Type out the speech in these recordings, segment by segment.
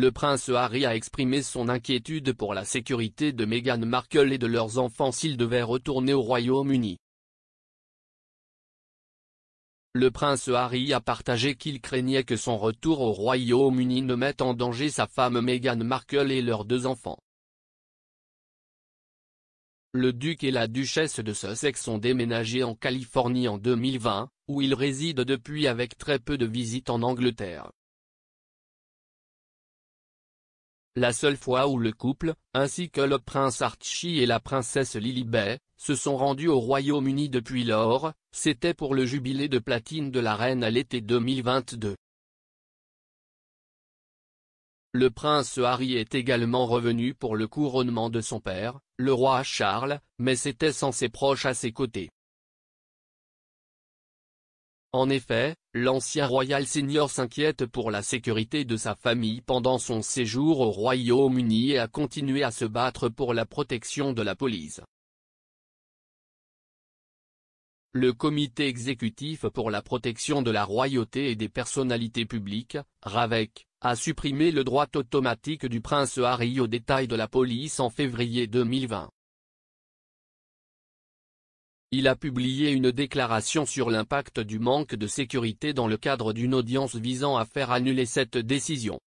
le prince Harry a exprimé son inquiétude pour la sécurité de Meghan Markle et de leurs enfants s'ils devaient retourner au Royaume-Uni. Le prince Harry a partagé qu'il craignait que son retour au Royaume-Uni ne mette en danger sa femme Meghan Markle et leurs deux enfants. Le duc et la duchesse de Sussex ont déménagé en Californie en 2020, où ils résident depuis avec très peu de visites en Angleterre. la seule fois où le couple, ainsi que le prince Archie et la princesse Lilibet, se sont rendus au Royaume-Uni depuis lors, c'était pour le jubilé de platine de la reine à l'été 2022. Le prince Harry est également revenu pour le couronnement de son père, le roi Charles, mais c'était sans ses proches à ses côtés. En effet, l'ancien royal senior s'inquiète pour la sécurité de sa famille pendant son séjour au Royaume-Uni et a continué à se battre pour la protection de la police. Le comité exécutif pour la protection de la royauté et des personnalités publiques, RAVEC, a supprimé le droit automatique du prince Harry au détail de la police en février 2020. Il a publié une déclaration sur l'impact du manque de sécurité dans le cadre d'une audience visant à faire annuler cette décision.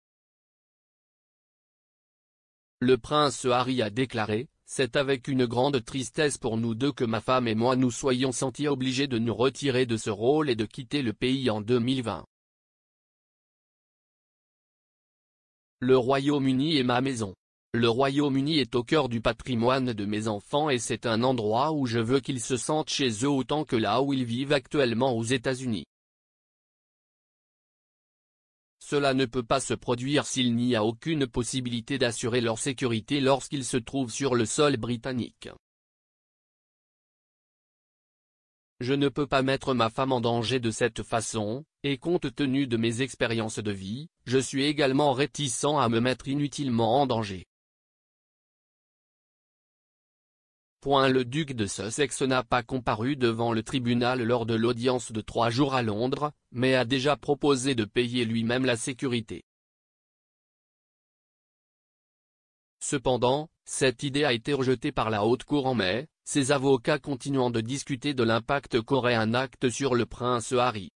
Le prince Harry a déclaré, c'est avec une grande tristesse pour nous deux que ma femme et moi nous soyons sentis obligés de nous retirer de ce rôle et de quitter le pays en 2020. Le Royaume-Uni est ma maison. Le Royaume-Uni est au cœur du patrimoine de mes enfants et c'est un endroit où je veux qu'ils se sentent chez eux autant que là où ils vivent actuellement aux États-Unis. Cela ne peut pas se produire s'il n'y a aucune possibilité d'assurer leur sécurité lorsqu'ils se trouvent sur le sol britannique. Je ne peux pas mettre ma femme en danger de cette façon, et compte tenu de mes expériences de vie, je suis également réticent à me mettre inutilement en danger. Le duc de Sussex n'a pas comparu devant le tribunal lors de l'audience de trois jours à Londres, mais a déjà proposé de payer lui-même la sécurité. Cependant, cette idée a été rejetée par la haute cour en mai, ses avocats continuant de discuter de l'impact qu'aurait un acte sur le prince Harry.